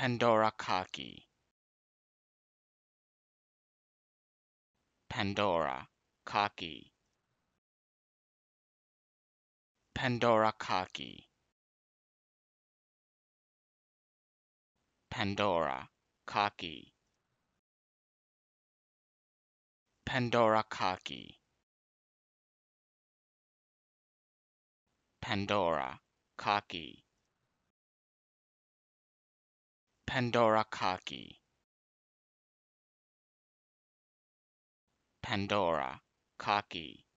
Pandora khaki Pandora khaki Pandora khaki Pandora khaki Pandora khaki Pandora khaki Pandora Kaki Pandora Kaki